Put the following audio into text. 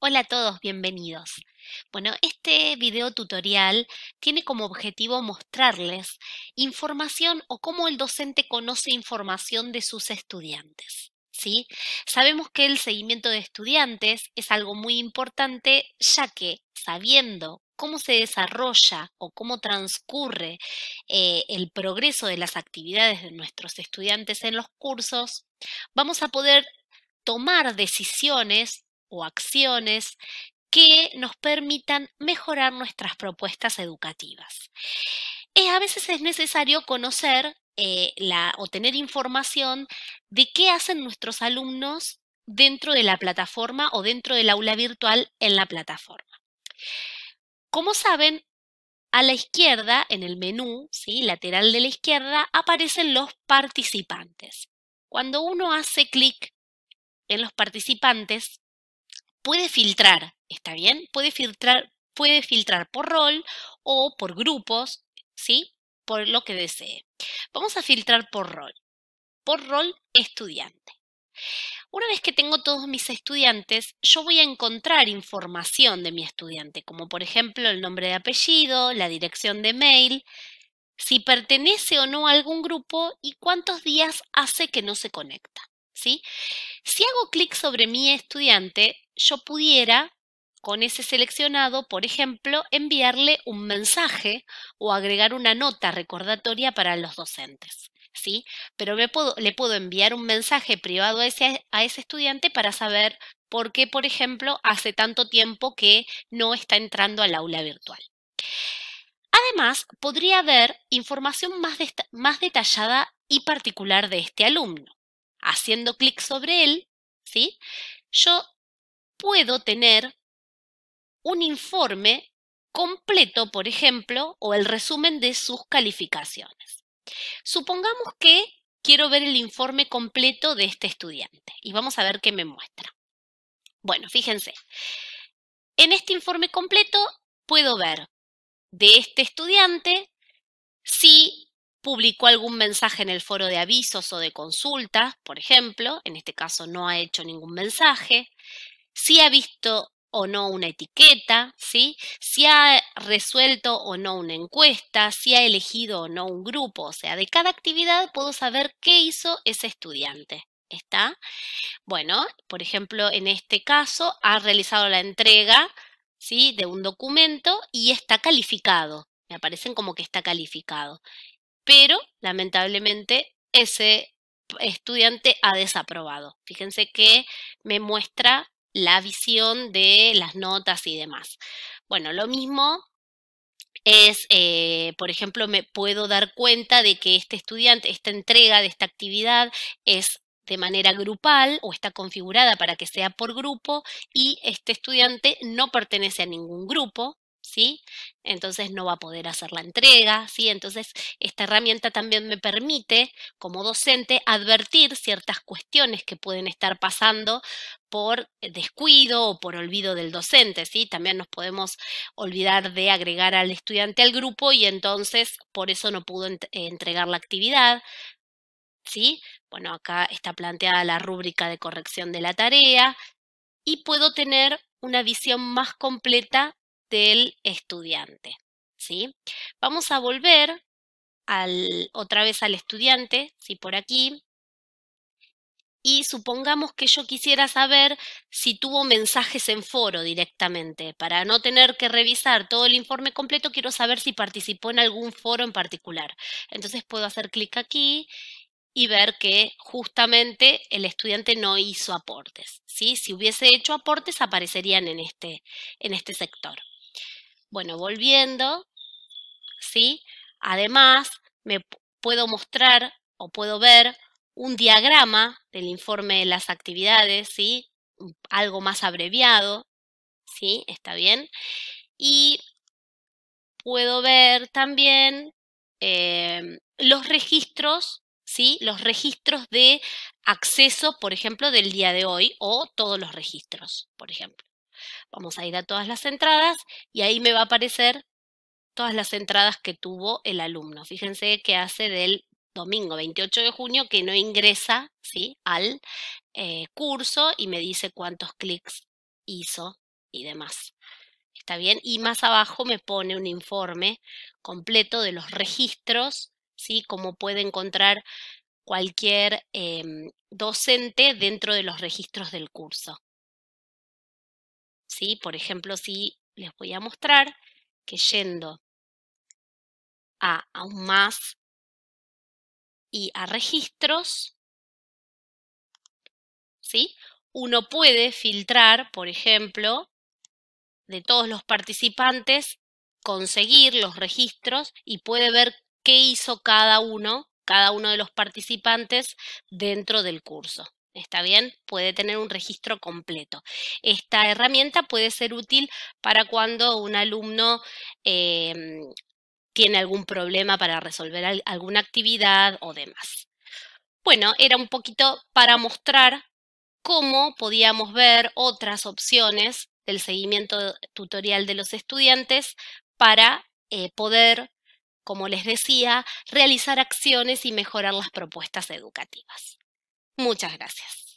Hola a todos, bienvenidos. Bueno, este video tutorial tiene como objetivo mostrarles información o cómo el docente conoce información de sus estudiantes. ¿sí? Sabemos que el seguimiento de estudiantes es algo muy importante ya que sabiendo cómo se desarrolla o cómo transcurre eh, el progreso de las actividades de nuestros estudiantes en los cursos, vamos a poder tomar decisiones o acciones que nos permitan mejorar nuestras propuestas educativas. Eh, a veces es necesario conocer eh, o tener información de qué hacen nuestros alumnos dentro de la plataforma o dentro del aula virtual en la plataforma. Como saben, a la izquierda, en el menú lateral de la izquierda, aparecen los participantes. Cuando uno hace clic en los participantes, puede filtrar, ¿está bien? Puede filtrar, puede filtrar por rol o por grupos, ¿sí? Por lo que desee. Vamos a filtrar por rol. Por rol estudiante. Una vez que tengo todos mis estudiantes, yo voy a encontrar información de mi estudiante, como por ejemplo el nombre de apellido, la dirección de mail, si pertenece o no a algún grupo y cuántos días hace que no se conecta. ¿sí? Si hago clic sobre mi estudiante, yo pudiera con ese seleccionado, por ejemplo, enviarle un mensaje o agregar una nota recordatoria para los docentes. ¿sí? Pero le puedo enviar un mensaje privado a ese, estudiante para saber por qué, por ejemplo, hace tanto tiempo que no está entrando al aula virtual. Además, podría haber información más, más detallada y particular de este alumno. Haciendo clic sobre él, ¿sí? yo puedo tener un informe completo, por ejemplo, o el resumen de sus calificaciones. Supongamos que quiero ver el informe completo de este estudiante y vamos a ver qué me muestra. Bueno, fíjense, en este informe completo puedo ver de este estudiante si publicó algún mensaje en el foro de avisos o de consultas, por ejemplo, en este caso no ha hecho ningún mensaje, si ha visto o no una etiqueta, si ha resuelto o no una encuesta, si ha elegido o no un grupo, o sea, de cada actividad puedo saber qué hizo ese estudiante. ¿Está? Bueno, por ejemplo, en este caso ha realizado la entrega ¿sí? de un documento y está calificado. Me aparecen como que está calificado. Pero, lamentablemente, ese estudiante ha desaprobado. Fíjense que me muestra la visión de las notas y demás. Bueno, lo mismo es, eh, por ejemplo, me puedo dar cuenta de que este estudiante, esta entrega de esta actividad es de manera grupal o está configurada para que sea por grupo y este estudiante no pertenece a ningún grupo, entonces no va a poder hacer la entrega, ¿sí? Entonces esta herramienta también me permite, como docente, advertir ciertas cuestiones que pueden estar pasando por eh, descuido o por olvido del docente, ¿sí? También nos podemos olvidar de agregar al estudiante al grupo y entonces por eso no pudo eh, entregar la actividad, ¿sí? Bueno, acá está planteada la rúbrica de corrección de la tarea y puedo tener una visión más completa del estudiante. ¿sí? Vamos a volver al, otra vez al estudiante, por aquí, y supongamos que yo quisiera saber si tuvo mensajes en foro directamente. Para no tener que revisar todo el informe completo, quiero saber si participó en algún foro en particular. Entonces puedo hacer clic aquí y ver que justamente el estudiante no hizo aportes. Si hubiese hecho aportes, aparecerían en este, en este sector. Bueno, volviendo, ¿sí? Además, me puedo mostrar o puedo ver un diagrama del informe de las actividades, ¿sí? Algo más abreviado, ¿sí? Está bien. Y puedo ver también em, los registros, ¿sí? Los registros de acceso, por ejemplo, del día de hoy o todos los registros, por ejemplo, Vamos a ir a todas las entradas y ahí me va a aparecer todas las entradas que tuvo el alumno. Fíjense que hace del domingo 28 de junio que no ingresa ¿sí? al eh, curso y me dice cuántos clics hizo y demás. ¿Está bien? Y más abajo me pone un informe completo de los registros, ¿sí? Como puede encontrar cualquier em, docente dentro de los registros del curso. Por ejemplo, si les voy a mostrar que yendo a aún más y a registros, ¿sí? Uno puede filtrar, por ejemplo, de todos los participantes, conseguir los registros y puede ver qué hizo cada uno, cada uno de los participantes dentro del curso. ¿Está bien? Puede tener un registro completo. Esta herramienta puede ser útil para cuando un alumno em, tiene algún problema para resolver alguna actividad o demás. Bueno, era un poquito para mostrar cómo podíamos ver otras opciones del seguimiento tutorial de los estudiantes para eh, poder, como les decía, realizar acciones y mejorar las propuestas educativas. Muchas gracias.